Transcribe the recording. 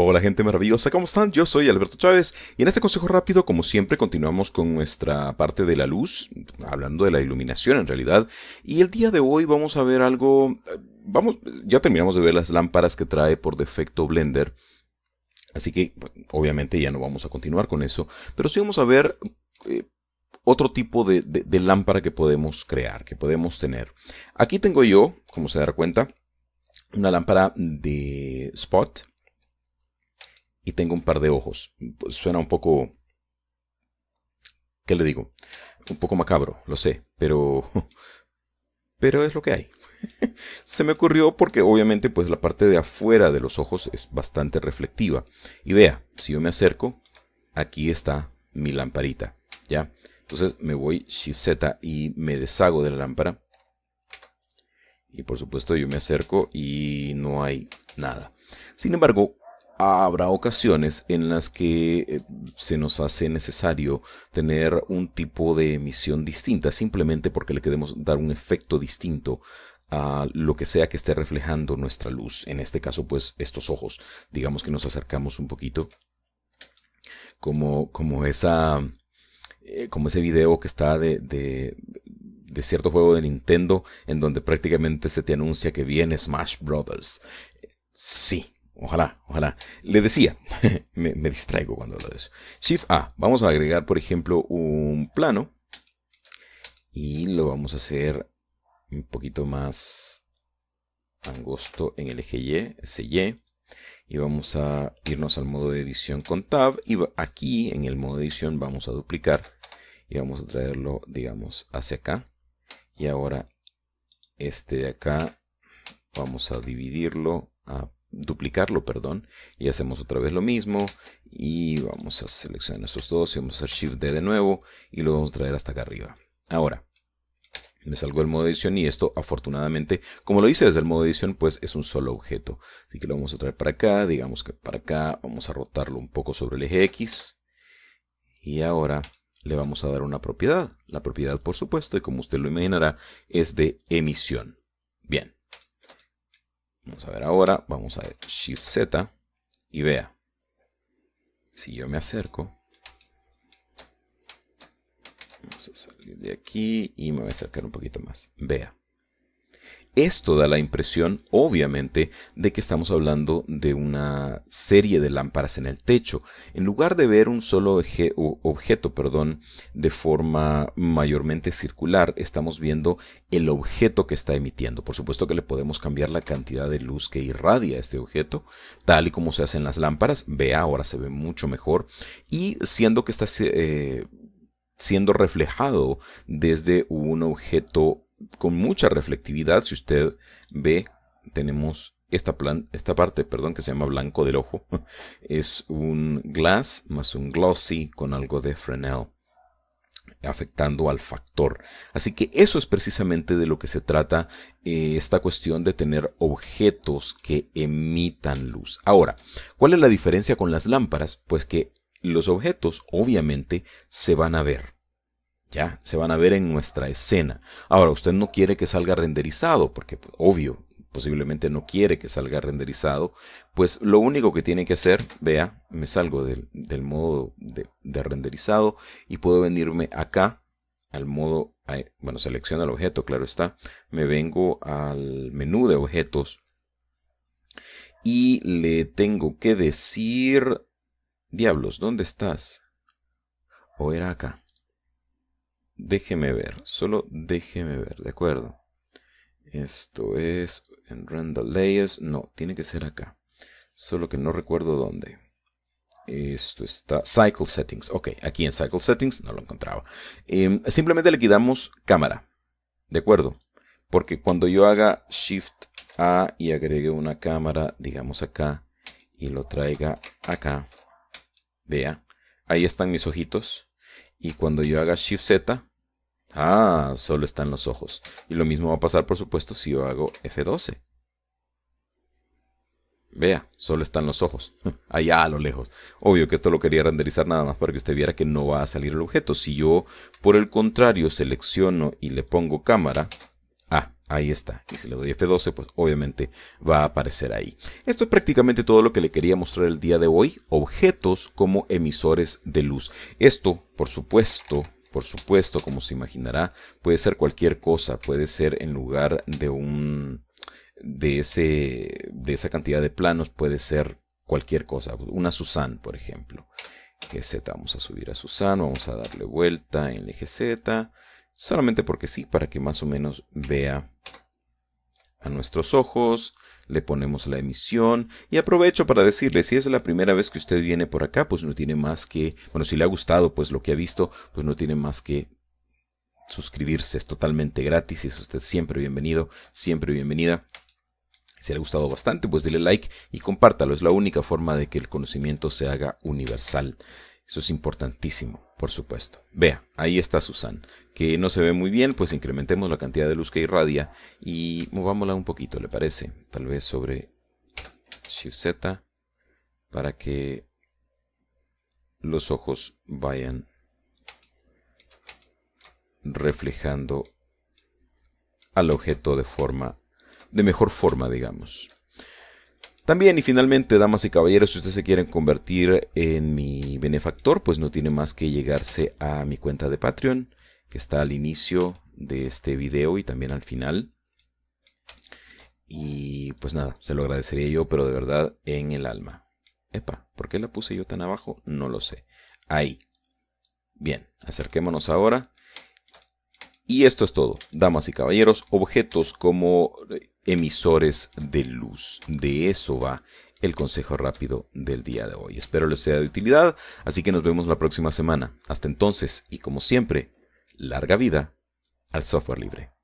Hola gente maravillosa, ¿cómo están? Yo soy Alberto Chávez y en este consejo rápido, como siempre, continuamos con nuestra parte de la luz, hablando de la iluminación en realidad, y el día de hoy vamos a ver algo, eh, vamos, ya terminamos de ver las lámparas que trae por defecto Blender, así que pues, obviamente ya no vamos a continuar con eso, pero sí vamos a ver... Eh, otro tipo de, de lámpara que podemos crear, que podemos tener. Aquí tengo yo, como se dará cuenta, una lámpara de spot, tengo un par de ojos. Pues, suena un poco... ¿Qué le digo? Un poco macabro, lo sé, pero... Pero es lo que hay. Se me ocurrió porque obviamente pues la parte de afuera de los ojos es bastante reflectiva. Y vea, si yo me acerco, aquí está mi lamparita, ¿ya? Entonces me voy Shift Z y me deshago de la lámpara. Y por supuesto yo me acerco y no hay nada. Sin embargo, habrá ocasiones en las que eh, se nos hace necesario tener un tipo de emisión distinta, simplemente porque le queremos dar un efecto distinto a lo que sea que esté reflejando nuestra luz. En este caso, pues estos ojos. Digamos que nos acercamos un poquito. Como, como esa. Eh, como ese video que está de, de de cierto juego de Nintendo en donde prácticamente se te anuncia que viene Smash Brothers. Sí, Ojalá, ojalá. Le decía, me, distraigo cuando hablo de eso. Shift A, vamos a agregar, por ejemplo, un plano. Y lo vamos a hacer un poquito más angosto en el eje Y, CY. Y vamos a irnos al modo de edición con Tab. Y aquí, en el modo de edición, vamos a duplicar. Y vamos a traerlo, digamos, hacia acá. Y ahora, este de acá, vamos a dividirlo a duplicarlo, perdón, y hacemos otra vez lo mismo y vamos a seleccionar estos dos y vamos a hacer Shift D de nuevo y lo vamos a traer hasta acá arriba. Ahora, me salgo del modo edición y esto afortunadamente, como lo hice desde el modo edición, pues es un solo objeto. Así que lo vamos a traer para acá, digamos que para acá, vamos a rotarlo un poco sobre el eje X y ahora le vamos a dar una propiedad. La propiedad, por supuesto, y como usted lo imaginará, es de emisión. Vamos a ver ahora, vamos a Shift Z y vea. Si yo me acerco, vamos a salir de aquí y me voy a acercar un poquito más. Vea. Esto da la impresión, obviamente, de que estamos hablando de una serie de lámparas en el techo, en lugar de ver un solo objeto perdón, de forma mayormente circular, estamos viendo el objeto que está emitiendo. Por supuesto que le podemos cambiar la cantidad de luz que irradia este objeto, tal y como se hacen las lámparas. Vea, ahora se ve mucho mejor. Y siendo que está eh, siendo reflejado desde un objeto con mucha reflectividad, si usted ve, tenemos esta, plan, esta, parte, perdón, que se llama blanco del ojo, es un glass más un glossy con algo de Fresnel, afectando al factor. Así que eso es precisamente de lo que se trata eh, esta cuestión de tener objetos que emitan luz. Ahora, ¿cuál es la diferencia con las lámparas? Pues que los objetos obviamente se van a ver ya, se van a ver en nuestra escena. Ahora, usted no quiere que salga renderizado, porque pues, obvio, posiblemente no quiere que salga renderizado, pues lo único que tiene que hacer, vea, me salgo del, modo de, de, renderizado y puedo venirme acá al modo, bueno, selecciona el objeto, claro está, me vengo al menú de objetos y le tengo que decir, diablos, ¿dónde estás? O era acá déjeme ver, solo déjeme ver, ¿de acuerdo? Esto es en Render Layers, no, tiene que ser acá, solo que no recuerdo dónde. Esto está, Cycle Settings, ok, aquí en Cycle Settings no lo encontraba. Em, simplemente le quitamos cámara, ¿de acuerdo? Porque cuando yo haga Shift A y agregue una cámara, digamos acá, y lo traiga acá, vea, ahí están mis ojitos. Y cuando yo haga Shift Z, Ah, solo están los ojos. Y lo mismo va a pasar, por supuesto, si yo hago F12. Vea, solo están los ojos. Allá a lo lejos. Obvio que esto lo quería renderizar nada más para que usted viera que no va a salir el objeto. Si yo, por el contrario, selecciono y le pongo cámara, Ah, ahí está. Y si le doy F12, pues obviamente va a aparecer ahí. Esto es prácticamente todo lo que le quería mostrar el día de hoy. Objetos como emisores de luz. Esto, por supuesto, por supuesto, como se imaginará, puede ser cualquier cosa, puede ser en lugar de un de ese de esa cantidad de planos puede ser cualquier cosa, una Susan, por ejemplo. GZ, vamos a subir a Susan, vamos a darle vuelta en el eje Z, solamente porque sí, para que más o menos vea a nuestros ojos le ponemos la emisión y aprovecho para decirle, si es la primera vez que usted viene por acá, pues no tiene más que, bueno, si le ha gustado pues lo que ha visto, pues no tiene más que suscribirse, es totalmente gratis y es usted siempre bienvenido, siempre bienvenida. Si le ha gustado bastante, pues dile like y compártalo. Es la única forma de que el conocimiento se haga universal. Eso es importantísimo, por supuesto. Vea, ahí está Susan, que no se ve muy bien, pues incrementemos la cantidad de luz que irradia y movámosla un poquito, ¿le parece? Tal vez sobre Shift Z para que los ojos vayan reflejando al objeto de forma de mejor forma, digamos. También y finalmente, damas y caballeros, si ustedes se quieren convertir en mi benefactor, pues no tiene más que llegarse a mi cuenta de Patreon, que está al inicio de este video y también al final. Y pues nada, se lo agradecería yo, pero de verdad en el alma. Epa, ¿por qué la puse yo tan abajo? No lo sé. Ahí. Bien, acerquémonos ahora. Y esto es todo, damas y caballeros, objetos como emisores de luz. De eso va el consejo rápido del día de hoy. Espero les sea de utilidad, así que nos vemos la próxima semana. Hasta entonces, y como siempre, larga vida al software libre.